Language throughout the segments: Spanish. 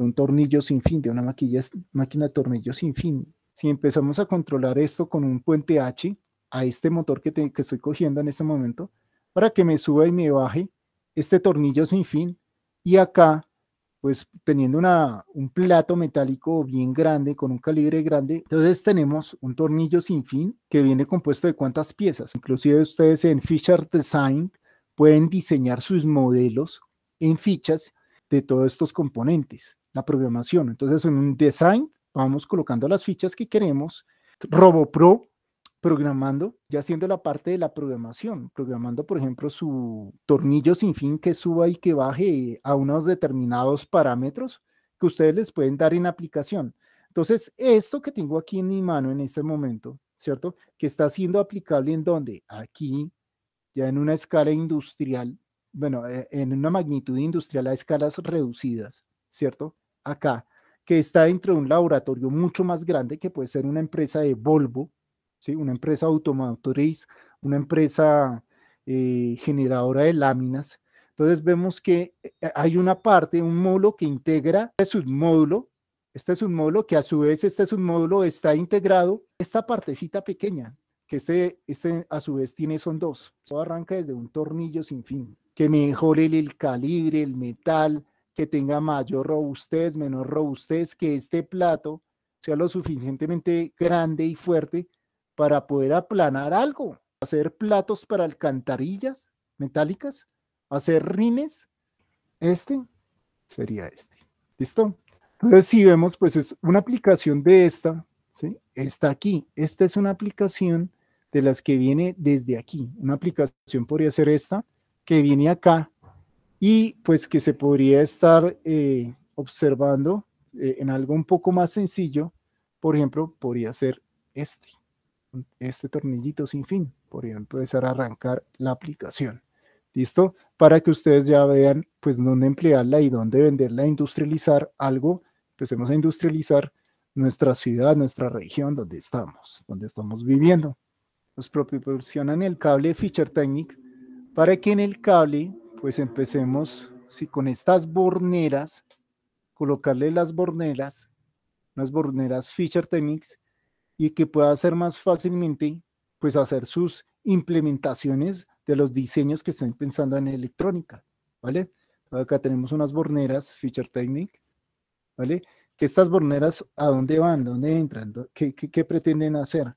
de un tornillo sin fin, de una maquilla, máquina de sin fin. Si empezamos a controlar esto con un puente H a este motor que, estoy cogiendo en este momento, para que me suba y me baje este tornillo sin fin, y acá, pues teniendo un plato metálico bien grande, con un calibre grande, entonces tenemos un tornillo sin fin que viene compuesto de cuántas piezas. Inclusive ustedes en Fisher Design pueden diseñar sus modelos en fichas de todos estos componentes la programación. Entonces, en un design vamos colocando las fichas que queremos. RoboPro programando, ya haciendo la parte de la programación, programando, por ejemplo, su tornillo sin fin que suba y que baje a unos determinados parámetros que ustedes les pueden dar en aplicación. Entonces, esto que tengo aquí en mi mano en este momento, ¿cierto? Que está siendo aplicable en donde? Aquí, ya en una escala industrial, bueno, eh, en una magnitud industrial a escalas reducidas, ¿cierto? acá, que está dentro de un laboratorio mucho más grande que puede ser una empresa de Volvo, ¿sí? una empresa automotriz, una empresa eh, generadora de láminas. Entonces vemos que eh, hay una parte, un módulo que integra este es este módulo que a su vez este es un módulo está integrado, esta partecita pequeña, que este, este a su vez tiene son dos. Todo arranca desde un tornillo sin fin, que mejore el, el calibre, el metal, que tenga mayor robustez, menor robustez, que este plato sea lo suficientemente grande y fuerte para poder aplanar algo, hacer platos para alcantarillas metálicas, hacer rines. Este sería este. ¿Listo? Entonces, si vemos, pues es una aplicación de esta, ¿sí? Está aquí. Esta es una aplicación de las que viene desde aquí. Una aplicación podría ser esta, que viene acá, y pues que se podría estar eh, observando eh, en algo un poco más sencillo, por ejemplo, podría ser este, este tornillito sin fin, podría empezar a arrancar la aplicación, ¿listo? Para que ustedes ya vean pues dónde emplearla y dónde venderla, industrializar algo, empecemos a industrializar nuestra ciudad, nuestra región donde estamos, donde estamos viviendo. Nos proporcionan el cable feature technique para que en el cable pues empecemos, si con estas borneras, colocarle las borneras, unas borneras Fisher Technics, y que pueda hacer más fácilmente, pues hacer sus implementaciones de los diseños que estén pensando en electrónica, ¿vale? Acá tenemos unas borneras Fisher Technics, ¿vale? Que estas borneras, ¿a dónde van? ¿Dónde entran? ¿Qué, qué, pretenden hacer?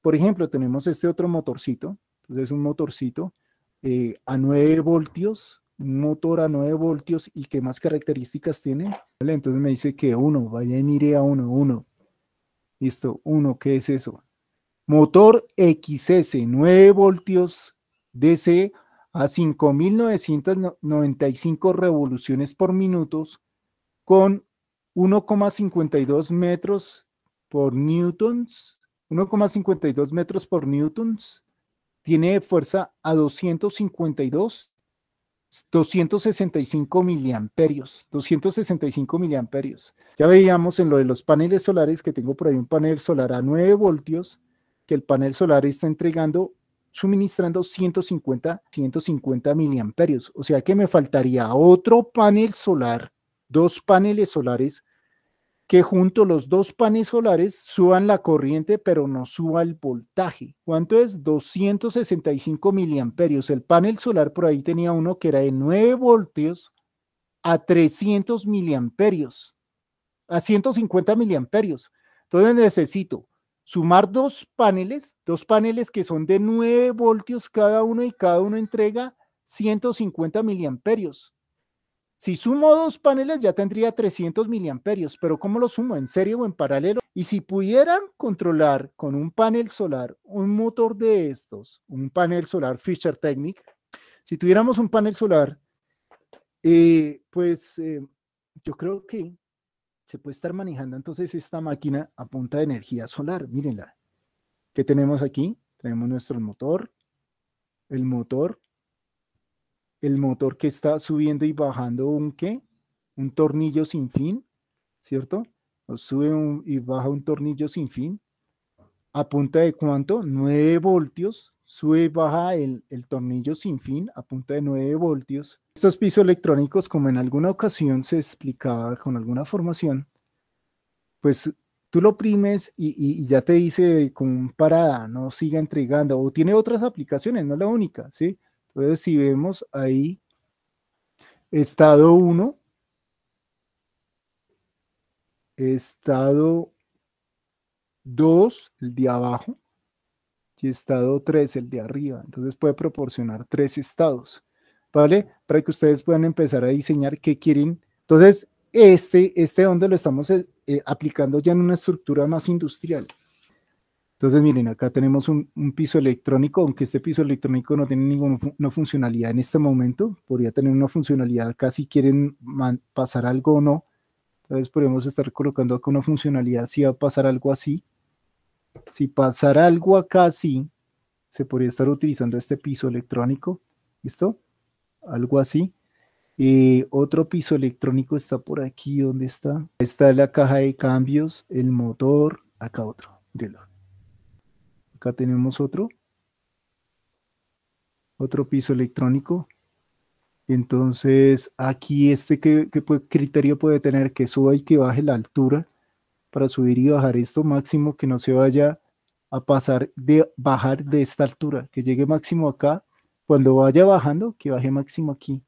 Por ejemplo, tenemos este otro motorcito, entonces un motorcito, eh, a 9 voltios, un motor a 9 voltios y qué más características tiene. Entonces me dice que 1, vaya y mire a 1, 1. Listo, 1, ¿qué es eso? Motor XS, 9 voltios DC a 5.995 revoluciones por minutos con 1,52 metros por newtons, 1,52 metros por newtons tiene fuerza a 252, 265 miliamperios, 265 miliamperios. Ya veíamos en lo de los paneles solares que tengo por ahí un panel solar a 9 voltios, que el panel solar está entregando, suministrando 150, 150 miliamperios. O sea que me faltaría otro panel solar, dos paneles solares que junto los dos paneles solares suban la corriente, pero no suba el voltaje. ¿Cuánto es? 265 miliamperios. El panel solar por ahí tenía uno que era de 9 voltios a 300 miliamperios, a 150 miliamperios. Entonces necesito sumar dos paneles, dos paneles que son de 9 voltios cada uno y cada uno entrega 150 miliamperios. Si sumo dos paneles ya tendría 300 miliamperios, pero ¿cómo lo sumo? ¿En serio o en paralelo? Y si pudieran controlar con un panel solar un motor de estos, un panel solar Fisher Technic, si tuviéramos un panel solar, eh, pues eh, yo creo que se puede estar manejando entonces esta máquina a punta de energía solar. Mírenla. ¿Qué tenemos aquí? Tenemos nuestro motor, el motor, el motor que está subiendo y bajando un qué, un tornillo sin fin, ¿cierto? O sube y baja un tornillo sin fin. ¿A punta de cuánto? 9 voltios. Sube y baja el, el tornillo sin fin a punta de 9 voltios. Estos pisos electrónicos, como en alguna ocasión se explicaba con alguna formación, pues tú lo primes y, ya te dice con parada, no siga entregando, o tiene otras aplicaciones, no la única, ¿sí? Entonces, si vemos ahí, estado 1, estado 2, el de abajo, y estado 3, el de arriba. Entonces puede proporcionar tres estados, ¿vale? Para que ustedes puedan empezar a diseñar qué quieren. Entonces, este, este donde lo estamos eh, aplicando ya en una estructura más industrial. Entonces, miren, acá tenemos un, piso electrónico, aunque este piso electrónico no tiene ninguna funcionalidad en este momento, podría tener una funcionalidad acá si quieren pasar algo o no. Entonces podríamos estar colocando acá una funcionalidad si va a pasar algo así. Si pasara algo acá sí, se podría estar utilizando este piso electrónico, ¿listo? Algo así. Eh, otro piso electrónico está por aquí, ¿dónde está? Está la caja de cambios, el motor, acá otro, reloj. Acá tenemos otro. Otro piso electrónico. Entonces, aquí este que, criterio puede tener que suba y que baje la altura para subir y bajar esto máximo que no se vaya a pasar de bajar de esta altura, que llegue máximo acá, cuando vaya bajando, que baje máximo aquí.